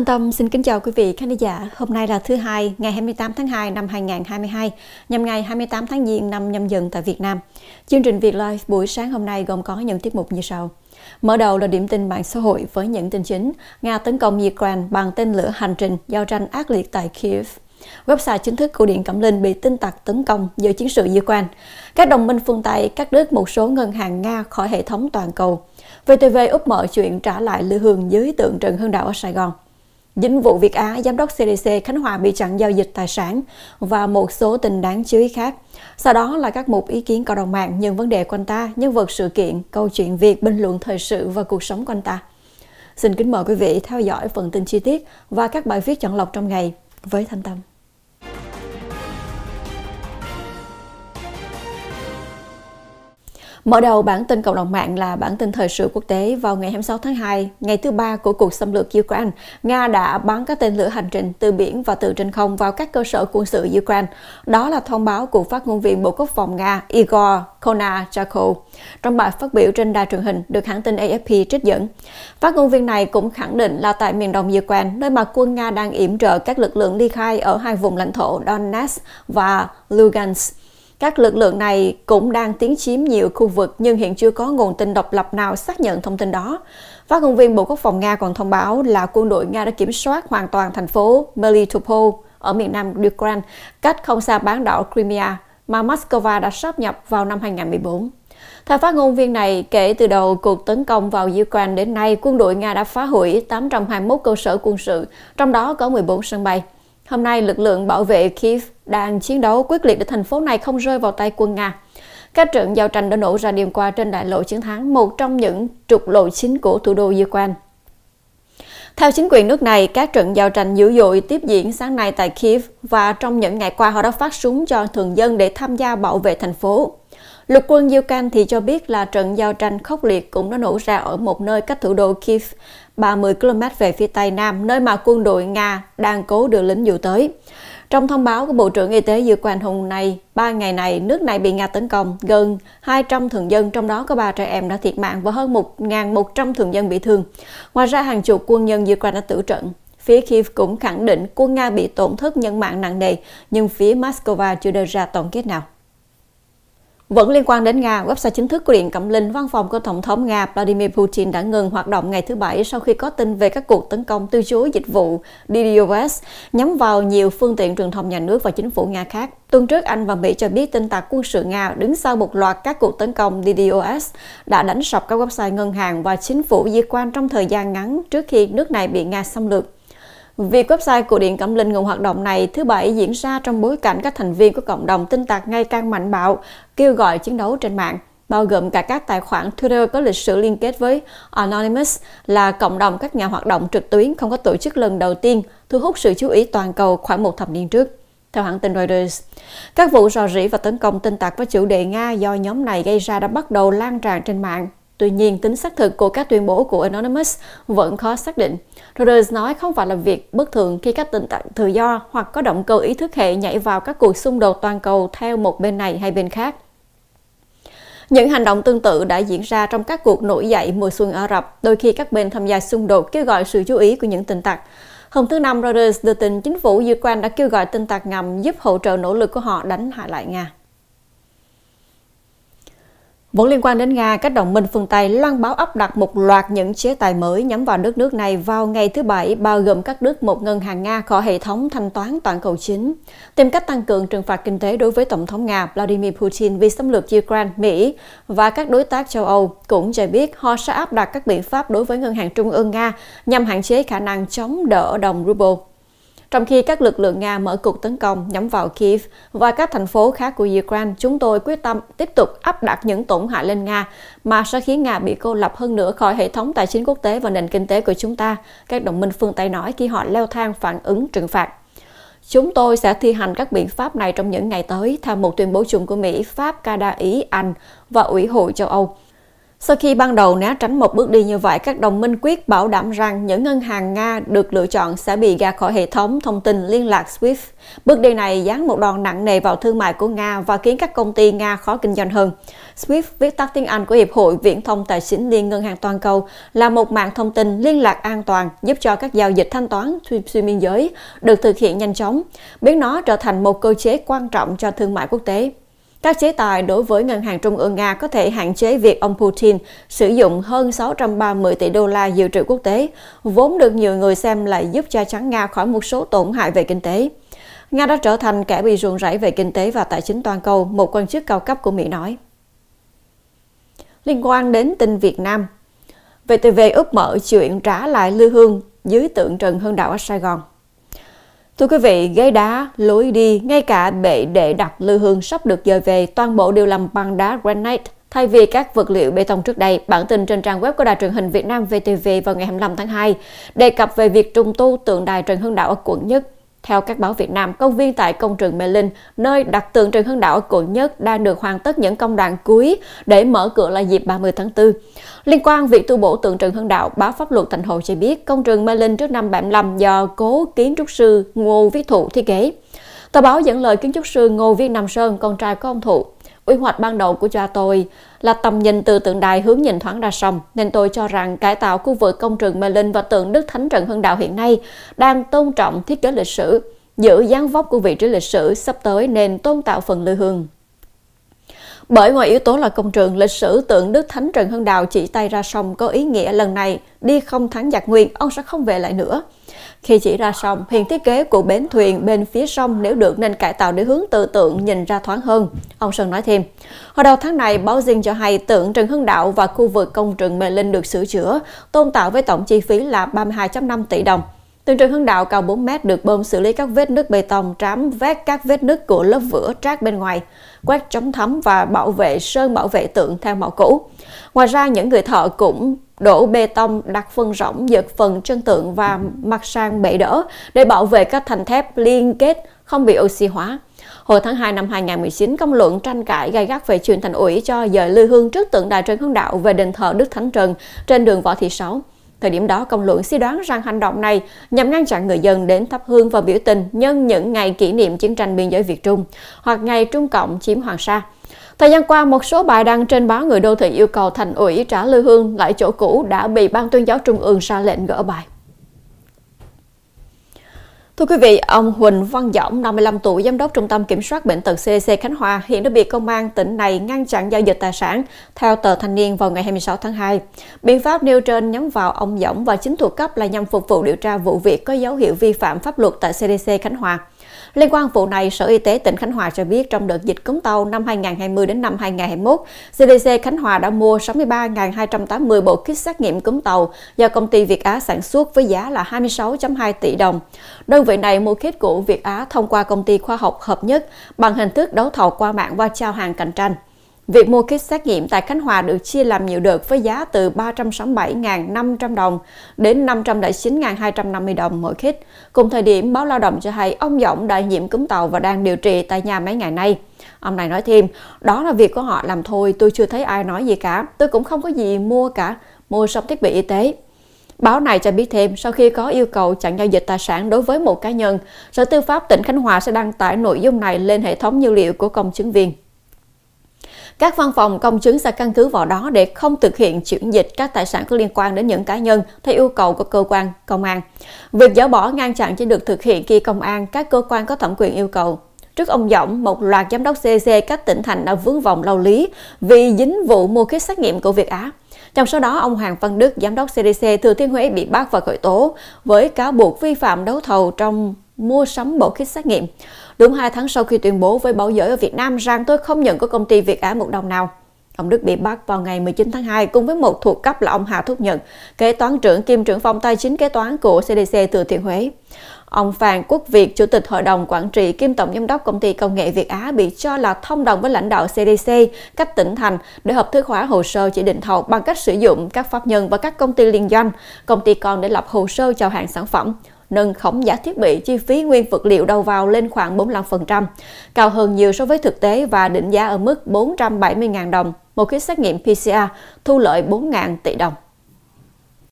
Thanh Tâm xin kính chào quý vị khán giả. Hôm nay là thứ hai, ngày 28 tháng 2 năm 2022, nhằm ngày 28 tháng Giêng năm nhâm dần tại Việt Nam. Chương trình Việt Live buổi sáng hôm nay gồm có những tiết mục như sau. Mở đầu là điểm tin mạng xã hội với những tin chính. Nga tấn công Ukraine bằng tên lửa hành trình giao tranh ác liệt tại Kiev. Website chính thức của Điện Cẩm Linh bị tin tặc tấn công do chiến sự Ukraine. Các đồng minh phương Tây cắt đứt một số ngân hàng Nga khỏi hệ thống toàn cầu. VTV úp mở chuyện trả lại lưu hương dưới tượng Trần Hưng Đạo ở Sài Gòn. Dính vụ Việt Á, Giám đốc CDC Khánh Hòa bị chặn giao dịch tài sản và một số tình đáng chú ý khác. Sau đó là các mục ý kiến cộng đồng mạng, những vấn đề quanh ta, nhân vật sự kiện, câu chuyện Việt, bình luận thời sự và cuộc sống quanh ta. Xin kính mời quý vị theo dõi phần tin chi tiết và các bài viết chọn lọc trong ngày với Thanh Tâm. Mở đầu bản tin cộng đồng mạng là bản tin thời sự quốc tế vào ngày 26 tháng 2, ngày thứ ba của cuộc xâm lược Ukraine. Nga đã bắn các tên lửa hành trình từ biển và từ trên không vào các cơ sở quân sự Ukraine. Đó là thông báo của phát ngôn viên Bộ Quốc phòng Nga Igor Konachakov trong bài phát biểu trên đài truyền hình được hãng tin AFP trích dẫn. Phát ngôn viên này cũng khẳng định là tại miền đông Ukraine, nơi mà quân Nga đang yểm trợ các lực lượng ly khai ở hai vùng lãnh thổ Donetsk và Lugansk. Các lực lượng này cũng đang tiến chiếm nhiều khu vực nhưng hiện chưa có nguồn tin độc lập nào xác nhận thông tin đó. Phát ngôn viên Bộ Quốc phòng Nga còn thông báo là quân đội Nga đã kiểm soát hoàn toàn thành phố Melitopol ở miền nam Ukraine, cách không xa bán đảo Crimea mà Moscow đã sáp nhập vào năm 2014. Theo phát ngôn viên này, kể từ đầu cuộc tấn công vào Ukraine đến nay, quân đội Nga đã phá hủy 821 cơ sở quân sự, trong đó có 14 sân bay. Hôm nay, lực lượng bảo vệ Kiev đang chiến đấu quyết liệt để thành phố này không rơi vào tay quân Nga. Các trận giao tranh đã nổ ra đêm qua trên đại lộ chiến thắng, một trong những trục lộ chính của thủ đô Ukraine. Theo chính quyền nước này, các trận giao tranh dữ dội tiếp diễn sáng nay tại Kiev và trong những ngày qua họ đã phát súng cho thường dân để tham gia bảo vệ thành phố. Lục quân Ukraine thì cho biết là trận giao tranh khốc liệt cũng đã nổ ra ở một nơi cách thủ đô Kiev 30 km về phía Tây Nam, nơi mà quân đội Nga đang cố đưa lính dù tới. Trong thông báo của Bộ trưởng Y tế Ukraine hôm này ba ngày này, nước này bị Nga tấn công. Gần 200 thường dân, trong đó có ba trẻ em đã thiệt mạng và hơn 1.100 thường dân bị thương. Ngoài ra, hàng chục quân nhân Ukraine đã tử trận. Phía Kiev cũng khẳng định quân Nga bị tổn thất nhân mạng nặng nề, nhưng phía Moscow chưa đưa ra tổng kết nào. Vẫn liên quan đến Nga, website chính thức của Điện Cẩm Linh, văn phòng của Tổng thống Nga Vladimir Putin đã ngừng hoạt động ngày thứ Bảy sau khi có tin về các cuộc tấn công từ chối dịch vụ DDoS nhắm vào nhiều phương tiện truyền thông nhà nước và chính phủ Nga khác. Tuần trước, Anh và Mỹ cho biết tin tặc quân sự Nga đứng sau một loạt các cuộc tấn công DDoS đã đánh sập các website ngân hàng và chính phủ di quan trong thời gian ngắn trước khi nước này bị Nga xâm lược. Việc website của Điện Cẩm Linh ngừng hoạt động này thứ Bảy diễn ra trong bối cảnh các thành viên của cộng đồng tin tặc ngày càng mạnh bạo, kêu gọi chiến đấu trên mạng bao gồm cả các tài khoản Twitter có lịch sử liên kết với Anonymous là cộng đồng các nhà hoạt động trực tuyến không có tổ chức lần đầu tiên thu hút sự chú ý toàn cầu khoảng một thập niên trước. Theo hãng tin Reuters, các vụ rò rỉ và tấn công tin tặc với chủ đề Nga do nhóm này gây ra đã bắt đầu lan tràn trên mạng Tuy nhiên, tính xác thực của các tuyên bố của Anonymous vẫn khó xác định. Reuters nói không phải là việc bất thường khi các tình trạng tự do hoặc có động cơ ý thức hệ nhảy vào các cuộc xung đột toàn cầu theo một bên này hay bên khác. Những hành động tương tự đã diễn ra trong các cuộc nổi dậy mùa xuân Ả Rập, đôi khi các bên tham gia xung đột kêu gọi sự chú ý của những tình tặc. Hôm thứ Năm, Reuters đưa tin chính phủ Ukraine đã kêu gọi tình tặc ngầm giúp hỗ trợ nỗ lực của họ đánh hạ lại Nga. Vẫn liên quan đến Nga, các đồng minh phương Tây loan báo áp đặt một loạt những chế tài mới nhắm vào nước nước này vào ngày thứ Bảy, bao gồm các nước một ngân hàng Nga khỏi hệ thống thanh toán toàn cầu chính, tìm cách tăng cường trừng phạt kinh tế đối với Tổng thống Nga Vladimir Putin vì xâm lược Ukraine, Mỹ và các đối tác châu Âu. Cũng cho biết họ sẽ áp đặt các biện pháp đối với Ngân hàng Trung ương Nga nhằm hạn chế khả năng chống đỡ đồng ruble. Trong khi các lực lượng Nga mở cuộc tấn công nhắm vào Kiev và các thành phố khác của Ukraine, chúng tôi quyết tâm tiếp tục áp đặt những tổn hại lên Nga mà sẽ khiến Nga bị cô lập hơn nữa khỏi hệ thống tài chính quốc tế và nền kinh tế của chúng ta, các đồng minh phương Tây nói khi họ leo thang phản ứng trừng phạt. Chúng tôi sẽ thi hành các biện pháp này trong những ngày tới, theo một tuyên bố chung của Mỹ, Pháp, Canada, Ý, Anh và Ủy hội châu Âu. Sau khi ban đầu né tránh một bước đi như vậy, các đồng minh quyết bảo đảm rằng những ngân hàng Nga được lựa chọn sẽ bị gạt khỏi hệ thống thông tin liên lạc SWIFT. Bước đi này dán một đòn nặng nề vào thương mại của Nga và khiến các công ty Nga khó kinh doanh hơn. SWIFT, viết tắt tiếng Anh của Hiệp hội Viễn thông Tài chính Liên ngân hàng toàn cầu, là một mạng thông tin liên lạc an toàn giúp cho các giao dịch thanh toán xuyên biên giới được thực hiện nhanh chóng, biến nó trở thành một cơ chế quan trọng cho thương mại quốc tế. Các chế tài đối với Ngân hàng Trung ương Nga có thể hạn chế việc ông Putin sử dụng hơn 630 tỷ đô la dự trữ quốc tế, vốn được nhiều người xem là giúp cho trắng Nga khỏi một số tổn hại về kinh tế. Nga đã trở thành kẻ bị ruồng rẫy về kinh tế và tài chính toàn cầu, một quan chức cao cấp của Mỹ nói. Liên quan đến tin Việt Nam, VTV úp mở chuyện trả lại lưu Hương dưới tượng Trần hương Đạo ở Sài Gòn. Thưa quý vị, ghế đá, lối đi, ngay cả bệ để đặt lư hương sắp được dời về, toàn bộ đều làm bằng đá granite thay vì các vật liệu bê tông trước đây. Bản tin trên trang web của Đài truyền hình Việt Nam VTV vào ngày 25 tháng 2 đề cập về việc trùng tu tượng đài Trần Hưng Đạo ở quận Nhất theo các báo Việt Nam, công viên tại công trường Mê Linh, nơi đặt tượng Trần Hưng Đạo ở nhất đang được hoàn tất những công đoạn cuối để mở cửa là dịp 30 tháng 4. Liên quan việc tu bổ tượng Trần Hưng Đạo, báo pháp luật thành hồ cho biết công trường Mê Linh trước năm 75 do cố kiến trúc sư Ngô Viết Thụ thiết kế. Tờ báo dẫn lời kiến trúc sư Ngô Viết Nam Sơn, con trai của ông Thụ, Quy hoạch ban đầu của cha tôi là tầm nhìn từ tượng đài hướng nhìn thoáng ra sông, nên tôi cho rằng cải tạo khu vực công trường Mê Linh và tượng Đức Thánh Trần Hưng Đạo hiện nay đang tôn trọng thiết kế lịch sử, giữ dáng vóc của vị trí lịch sử sắp tới nên tôn tạo phần lưu hương. Bởi ngoài yếu tố là công trường lịch sử tượng Đức Thánh Trần Hưng Đạo chỉ tay ra sông có ý nghĩa lần này đi không thắng giặc nguyên, ông sẽ không về lại nữa. Khi chỉ ra sông, hiện thiết kế của bến thuyền bên phía sông nếu được nên cải tạo để hướng từ tượng nhìn ra thoáng hơn. Ông Sơn nói thêm, hồi đầu tháng này, báo Dinh cho hay tượng Trần Hưng Đạo và khu vực công trường Mê Linh được sửa chữa, tôn tạo với tổng chi phí là 32,5 tỷ đồng. Tường Trần Hưng Đạo cao 4 m được bơm xử lý các vết nứt bê tông, trám vét các vết nứt của lớp vữa trát bên ngoài, quét chống thấm và bảo vệ sơn bảo vệ tượng theo mẫu cũ. Ngoài ra, những người thợ cũng đổ bê tông, đặt phần rỗng, giật phần chân tượng và mặt sang bệ đỡ để bảo vệ các thành thép liên kết không bị oxy hóa. Hồi tháng 2 năm 2019, công luận tranh cãi gay gắt về chuyện thành ủy cho dời lưu hương trước tượng đài Trần Hưng Đạo về đền thờ Đức Thánh Trần trên đường Võ Thị Sáu. Thời điểm đó, công luận suy đoán rằng hành động này nhằm ngăn chặn người dân đến thắp hương và biểu tình nhân những ngày kỷ niệm chiến tranh biên giới Việt Trung hoặc ngày Trung Cộng chiếm Hoàng Sa. Thời gian qua, một số bài đăng trên báo Người Đô Thị yêu cầu thành ủy trả lưu hương lại chỗ cũ đã bị Ban tuyên giáo Trung ương ra lệnh gỡ bài. Thưa quý vị, ông Huỳnh Văn Dõng, 55 tuổi, giám đốc Trung tâm Kiểm soát Bệnh tật CDC Khánh Hòa, hiện đã bị công an tỉnh này ngăn chặn giao dịch tài sản, theo tờ Thanh niên vào ngày 26 tháng 2. Biện pháp nêu trên nhắm vào ông Dõng và chính thuộc cấp là nhằm phục vụ điều tra vụ việc có dấu hiệu vi phạm pháp luật tại CDC Khánh Hòa. Liên quan vụ này, Sở Y tế tỉnh Khánh Hòa cho biết trong đợt dịch cúm tàu năm 2020 đến năm 2021, CDC Khánh Hòa đã mua 63.280 bộ kit xét nghiệm cúm tàu do công ty Việt Á sản xuất với giá là 26.2 tỷ đồng. Đơn vị này mua kit của Việt Á thông qua công ty khoa học hợp nhất bằng hình thức đấu thầu qua mạng qua trao hàng cạnh tranh. Việc mua kit xét nghiệm tại Khánh Hòa được chia làm nhiều đợt với giá từ 367.500 đồng đến 509.250 đồng mỗi kit. Cùng thời điểm, báo Lao động cho hay ông Dũng đã nhiễm cúm tàu và đang điều trị tại nhà mấy ngày nay. Ông này nói thêm, đó là việc của họ làm thôi, tôi chưa thấy ai nói gì cả, tôi cũng không có gì mua cả, mua xong thiết bị y tế. Báo này cho biết thêm, sau khi có yêu cầu chặn giao dịch tài sản đối với một cá nhân, Sở Tư pháp tỉnh Khánh Hòa sẽ đăng tải nội dung này lên hệ thống dữ liệu của công chứng viên. Các văn phòng công chứng sẽ căn cứ vào đó để không thực hiện chuyển dịch các tài sản có liên quan đến những cá nhân theo yêu cầu của cơ quan công an. Việc dỡ bỏ ngăn chặn chỉ được thực hiện khi công an, các cơ quan có thẩm quyền yêu cầu. Trước ông Dõng, một loạt giám đốc CEC các tỉnh thành đã vướng vòng lao lý vì dính vụ mua kit xét nghiệm của Việt Á. Trong số đó, ông Hoàng Văn Đức, giám đốc CDC Thừa Thiên Huế bị bắt và khởi tố với cáo buộc vi phạm đấu thầu trong mua sắm bộ kit xét nghiệm. Đúng 2 tháng sau khi tuyên bố với báo giới ở Việt Nam rằng tôi không nhận có công ty Việt Á một đồng nào. Ông Đức bị bắt vào ngày 19 tháng 2 cùng với một thuộc cấp là ông Hà Thúc Nhận, kế toán trưởng kiêm trưởng phòng tài chính kế toán của CDC từ Thiên Huế. Ông Phan Quốc Việt, Chủ tịch Hội đồng Quản trị kiêm Tổng Giám đốc Công ty Công nghệ Việt Á bị cho là thông đồng với lãnh đạo CDC, các tỉnh thành để hợp thức hóa hồ sơ chỉ định thầu bằng cách sử dụng các pháp nhân và các công ty liên doanh, công ty con để lập hồ sơ chào hàng sản phẩm, nâng khống giá thiết bị chi phí nguyên vật liệu đầu vào lên khoảng 45%, cao hơn nhiều so với thực tế và định giá ở mức 470.000 đồng một kit xét nghiệm PCR, thu lợi 4.000 tỷ đồng.